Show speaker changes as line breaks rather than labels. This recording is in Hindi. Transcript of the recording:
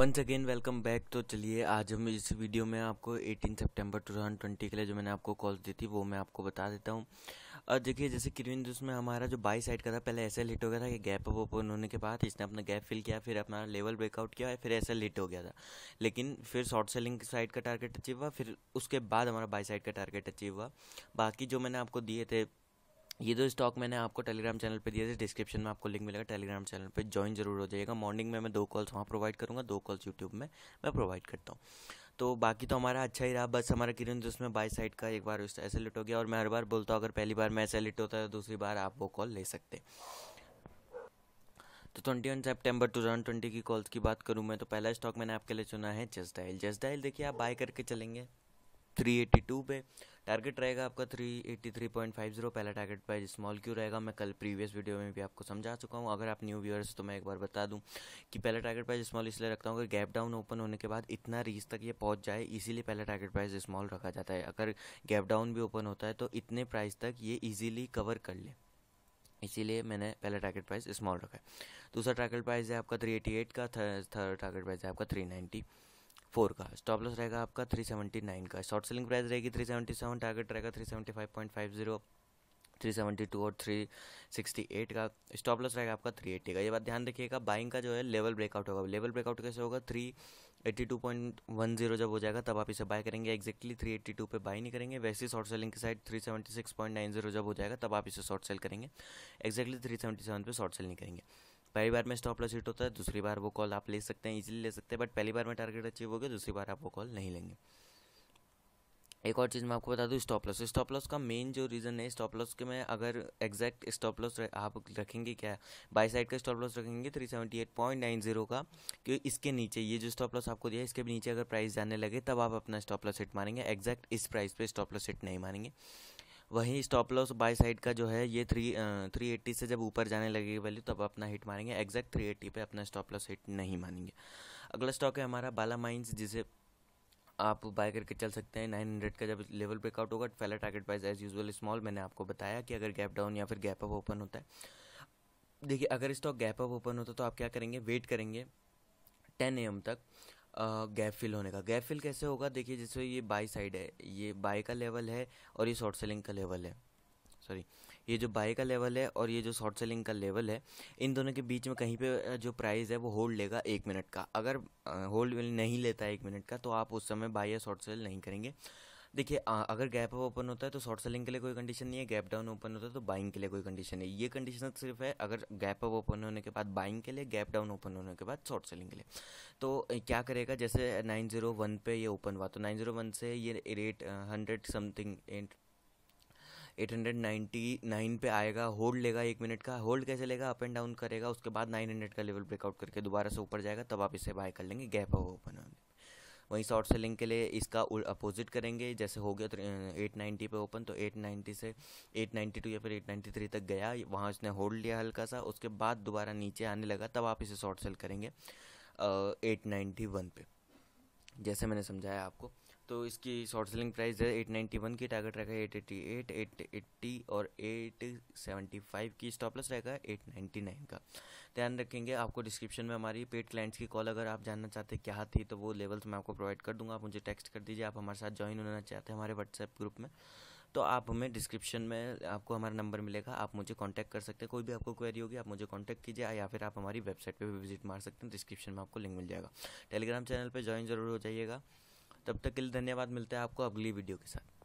वंस अगेन वेलकम बैक तो चलिए आज हम इस वीडियो में आपको 18 सितंबर 2020 के लिए जो मैंने आपको कॉल दी थी वो मैं आपको बता देता हूँ और देखिए जैसे किरविन उसमें हमारा जो बाई साइड का था पहले ऐसा लिट हो गया था कि गैप अप ओपन होने के बाद इसने अपना गैप फिल किया फिर अपना लेवल ब्रेकआउट किया फिर ऐसा लिट हो गया था लेकिन फिर शॉर्ट सेलिंग साइड का टारगेट अचीव हुआ फिर उसके बाद हमारा बाई साइड का टारगेट अचीव हुआ बाकी जो मैंने आपको दिए थे ये दो स्टॉक मैंने आपको टेलीग्राम चैनल पे दिए थे डिस्क्रिप्शन में आपको लिंक मिलेगा टेलीग्राम चैनल पे ज्वाइन जरूर हो जाएगा मॉर्निंग में मैं दो कॉल्स वहाँ प्रोवाइड करूँगा दो कॉल्स यूट्यूब में मैं प्रोवाइड करता हूँ तो बाकी तो हमारा अच्छा ही रहा बस हमारा किरण उसमें बाई साइड का एक बार एसेलिट हो गया और मैं हर बार बोलता हूँ अगर पहली बार मैं एसेलिट होता है तो दूसरी बार आप वो कॉल ले सकते तो twenty one September two thousand twenty की कॉल्स की बात करूँ मैं तो पहला स्टॉक मैंने आपके लिए चुना है जस्ट डायल जस्ट डायल देखिए आप बाय करके चलेंगे थ्री एटी टू पे टारगेट रहेगा आपका 383.50 पहला टारगेट प्राइस स्मॉल क्यों रहेगा मैं कल प्रीवियस वीडियो में भी आपको समझा चुका हूँ अगर आप न्यू व्यूअर्स तो मैं एक बार बता दूँ कि पहला टारगेट प्राइस स्मॉल इसलिए रखता हूँ कि गैप डाउन ओपन होने के बाद इतना रीच तक ये पहुँच जाए इसीलिए पहला टारगेट प्राइस स्मॉल रखा जाता है अगर गैप डाउन भी ओपन होता है तो इतने प्राइस तक ये ईजिली कवर कर ले इसीलिए मैंने पहला टारगेट प्राइस स्मॉल रखा है दूसरा टारगेट प्राइस है आपका 388 का थर्ड टारगेट प्राइस है आपका 390 फोर का स्टॉप लॉस रहेगा आपका थ्री सेवेंटी नाइन का शॉर्ट सेलिंग प्राइस रहेगी थ्री सेवेंटी सेवन टारगेट रहेगा three seventy five point five zero three seventy two और थ्री सिक्सटी एट का स्टॉप लॉस रहेगा आपका थ्री एट्टी का ये बात ध्यान रखिएगा बाइंग का जो है लेवल ब्रेकआउट होगा लेवल ब्रेकआउट कैसे होगा three eighty two point one zero जब हो जाएगा तब आप इसे बाय करेंगे एक्जैक्टली थ्री एट्टी टू पर बाई नहीं करेंगे वैसे ही शॉर्ट सेलिंग की side three seventy six point nine zero जब हो जाएगा तब आप इसे शॉर्ट सेल करेंगे एक्जैक्टली थ्री सेवेंटी सेवन पर शॉर्ट सेल नहीं करेंगे पहली बार में स्टॉप लॉस हिट होता है दूसरी बार वो कॉल आप ले सकते हैं इजीली ले सकते हैं बट पहली बार में टारगेट अचीव हो गया दूसरी बार आप वो कॉल नहीं लेंगे एक और चीज़ मैं आपको बता दूँ स्टॉप लॉस स्टॉप लॉस का मेन जो रीज़न है स्टॉप लॉस के में अगर एग्जैक्ट स्टॉप लॉस आप रखेंगे क्या बाई साइड का स्टॉप लॉस रखेंगे three seventy eight point nine zero का क्योंकि इसके नीचे ये जो स्टॉप लॉस आपको दिया इसके नीचे अगर प्राइस जाने लगे तब आप अपना स्टॉप लॉस हिट मारेंगे एग्जैक्ट इस प्राइस पर स्टॉप लॉस हिट नहीं मारेंगे वहीं स्टॉप लॉस बाय साइड का जो है ये थ्री थ्री एट्टी से जब ऊपर जाने लगेगी वैल्यू तब अपना हिट मारेंगे एग्जैक्ट थ्री एट्टी पर अपना स्टॉप लॉस हिट नहीं मानेंगे अगला स्टॉक है हमारा बाला माइंस जिसे आप बाय करके चल सकते हैं नाइन हंड्रेड का जब लेवल ब्रेकआउट होगा पहला target price as usual small मैंने आपको बताया कि अगर गैप डाउन या फिर गैप अप ओपन होता है देखिए अगर स्टॉक गैप अप ओपन होता तो आप क्या करेंगे वेट करेंगे टेन एम तक गैप फिल होने का गैप फिल कैसे होगा देखिए जैसे ये बाई साइड है ये बाई का लेवल है और ये शॉर्ट सेलिंग का लेवल है सॉरी ये जो बाई का लेवल है और ये जो शॉर्ट सेलिंग का लेवल है इन दोनों के बीच में कहीं पे जो प्राइस है वो होल्ड लेगा एक मिनट का अगर होल्ड नहीं लेता है एक मिनट का तो आप उस समय बाई या शॉर्ट सेल नहीं करेंगे देखिए अगर गैप ओपन होता है तो शॉर्ट सेलिंग के लिए कोई कंडीशन नहीं है गैप डाउन ओपन होता है तो बाइंग के लिए कोई कंडीशन नहीं ये कंडीशन तो सिर्फ है अगर गैप अप ओपन होने के बाद बाइंग के लिए गैप डाउन ओपन होने के बाद शॉर्ट सेलिंग के लिए तो क्या करेगा जैसे नाइन जीरो वन पे ये ओपन हुआ तो नाइन जीरो वन से ये rate hundred something eight hundred ninety nine पे आएगा होल्ड लेगा एक मिनट का होल्ड कैसे लेगा अप एंड डाउन करेगा उसके बाद नाइन हंड्रेड का लेवल ब्रेकआउट करके दोबारा से ऊपर जाएगा तब आप इसे बाय कर लेंगे गैप ओपन होने वहीं शॉर्ट सेलिंग के लिए इसका अपोजिट करेंगे जैसे हो गया तो एट नाइन्टी पे ओपन तो एट नाइन्टी से एट नाइन्टी टू या फिर एट नाइन्टी थ्री तक गया वहाँ उसने होल्ड लिया हल्का सा उसके बाद दोबारा नीचे आने लगा तब आप इसे शॉर्ट सेल करेंगे एट नाइन्टी वन पे जैसे मैंने समझाया आपको तो इसकी शॉर्ट सेलिंग प्राइस है एट नाइन्टी वन की टारगेट रहेगा eight eighty eight eight eighty और एट सेवेंटी फाइव की स्टॉप रहेगा एट नाइन्टी नाइन का ध्यान रखेंगे आपको डिस्क्रिप्शन में हमारी पेड क्लाइंट्स की कॉल अगर आप जानना चाहते हैं क्या थी तो वो लेवल्स मैं आपको प्रोवाइड कर दूंगा आप मुझे टेक्स्ट कर दीजिए आप हमारे साथ ज्वाइन होना चाहते हैं हमारे व्हाट्सएप ग्रुप में तो आप हमें डिस्क्रिप्शन में आपको हमारा नंबर मिलेगा आप मुझे कांटेक्ट कर सकते हैं कोई भी आपको क्वेरी होगी आप मुझे कांटेक्ट कीजिए या फिर आप हमारी वेबसाइट पे भी विजिट मार सकते हैं डिस्क्रिप्शन में आपको लिंक मिल जाएगा टेलीग्राम चैनल पे ज्वाइन जरूर हो जाइएगा तब तक के लिए धन्यवाद मिलते हैं आपको अगली वीडियो के साथ